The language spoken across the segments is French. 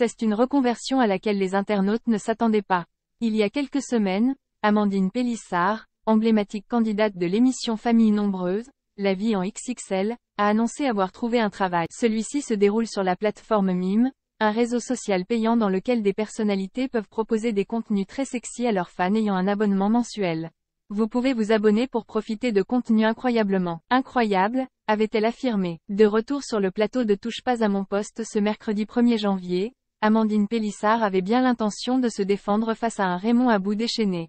C'est une reconversion à laquelle les internautes ne s'attendaient pas. Il y a quelques semaines, Amandine Pélissard, emblématique candidate de l'émission Famille Nombreuse, La vie en XXL, a annoncé avoir trouvé un travail. Celui-ci se déroule sur la plateforme Mime, un réseau social payant dans lequel des personnalités peuvent proposer des contenus très sexy à leurs fans ayant un abonnement mensuel. Vous pouvez vous abonner pour profiter de contenus incroyablement incroyables, avait-elle affirmé. De retour sur le plateau de Touche pas à mon poste ce mercredi 1er janvier, Amandine Pélissard avait bien l'intention de se défendre face à un Raymond à bout déchaîné.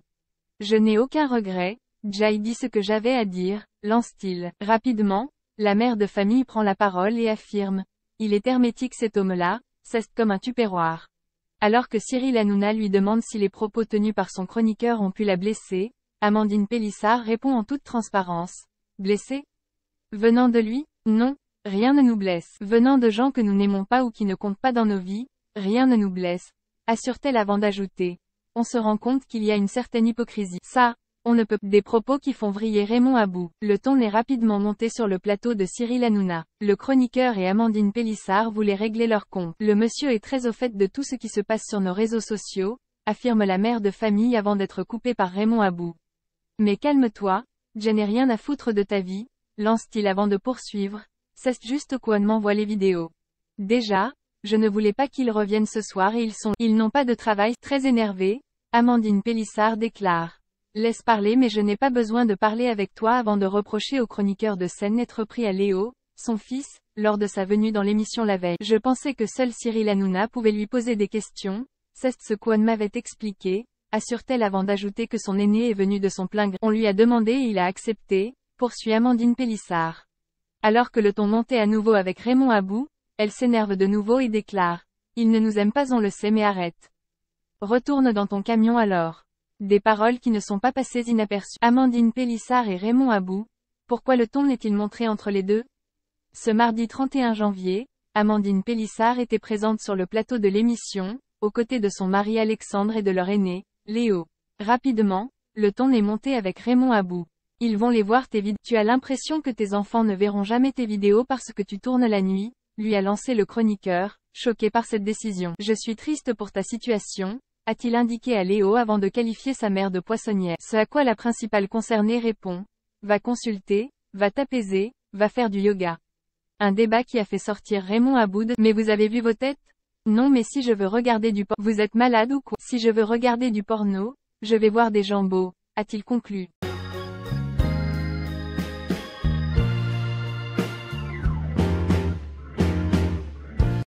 Je n'ai aucun regret, Jai dit ce que j'avais à dire, lance-t-il. Rapidement, la mère de famille prend la parole et affirme. Il est hermétique cet homme-là, c'est comme un tupéroir. Alors que Cyril Hanouna lui demande si les propos tenus par son chroniqueur ont pu la blesser, Amandine Pélissard répond en toute transparence. Blessé Venant de lui Non, rien ne nous blesse. Venant de gens que nous n'aimons pas ou qui ne comptent pas dans nos vies, Rien ne nous blesse, assure-t-elle avant d'ajouter. On se rend compte qu'il y a une certaine hypocrisie. Ça, on ne peut. Des propos qui font vriller Raymond Abou. Le ton est rapidement monté sur le plateau de Cyril Hanouna. Le chroniqueur et Amandine Pélissard voulaient régler leur compte. Le monsieur est très au fait de tout ce qui se passe sur nos réseaux sociaux, affirme la mère de famille avant d'être coupée par Raymond Abou. Mais calme-toi, je n'ai rien à foutre de ta vie, lance-t-il avant de poursuivre, cesse juste quoi m'envoie les vidéos. Déjà, je ne voulais pas qu'ils reviennent ce soir et ils sont, ils n'ont pas de travail, très énervés. Amandine Pélissard déclare. Laisse parler mais je n'ai pas besoin de parler avec toi avant de reprocher au chroniqueur de scène d'être pris à Léo, son fils, lors de sa venue dans l'émission la veille. Je pensais que seul Cyril Hanouna pouvait lui poser des questions, c'est ce qu'on m'avait expliqué, assure-t-elle avant d'ajouter que son aîné est venu de son plein gré. On lui a demandé et il a accepté, poursuit Amandine Pélissard. Alors que le ton montait à nouveau avec Raymond Abou, elle s'énerve de nouveau et déclare. Il ne nous aime pas on le sait mais arrête. Retourne dans ton camion alors. Des paroles qui ne sont pas passées inaperçues. Amandine Pélissard et Raymond Abou. Pourquoi le ton n'est-il montré entre les deux Ce mardi 31 janvier, Amandine Pélissard était présente sur le plateau de l'émission, aux côtés de son mari Alexandre et de leur aîné, Léo. Rapidement, le ton est monté avec Raymond Abou. Ils vont les voir tes vidéos. Tu as l'impression que tes enfants ne verront jamais tes vidéos parce que tu tournes la nuit, lui a lancé le chroniqueur, choqué par cette décision. Je suis triste pour ta situation, a-t-il indiqué à Léo avant de qualifier sa mère de poissonnière. Ce à quoi la principale concernée répond. Va consulter, va t'apaiser, va faire du yoga. Un débat qui a fait sortir Raymond Aboud. Mais vous avez vu vos têtes Non mais si je veux regarder du porno, vous êtes malade ou quoi Si je veux regarder du porno, je vais voir des gens a-t-il conclu.